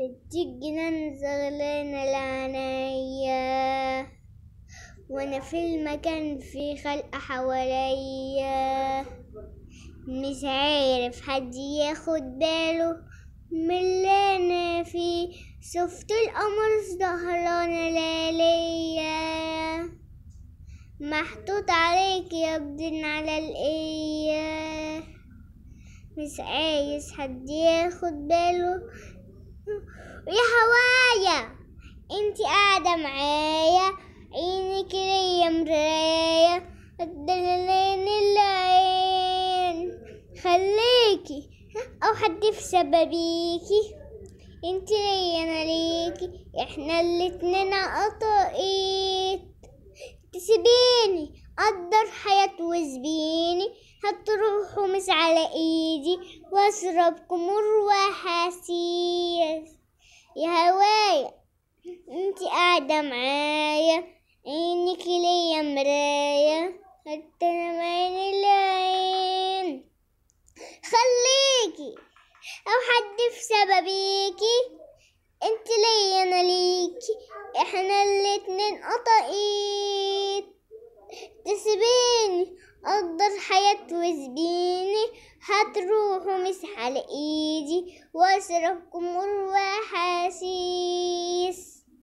بتجنن زغلان العناية وانا في المكان في خلق حواليا مش عارف حد ياخد باله من اللي انا فيه شفت القمر سهران ليليا محطوط عليك يا بدن على الايه مش عايز حد ياخد باله يا هوايا انت قاعدة معايا عيني ليا مرايا الدلالين العين خليكي او حد في شبابيكي انت ليا انا ليكي احنا الاتنين قطقيت تسيبيني قدر حياة وزبيني هتروح القميص على إيدي واشرب كمر وحسير يا هوايا انت قاعدة معايا عينك ليا مراية حتى انا عين العين خليكي أو حد في شبابيكي انت ليا أنا ليكي احنا الاتنين قطاقيت تسيبيني أقدر حياة وزبيني هتروحوا مسح على إيدي واشربكم وحاسيدي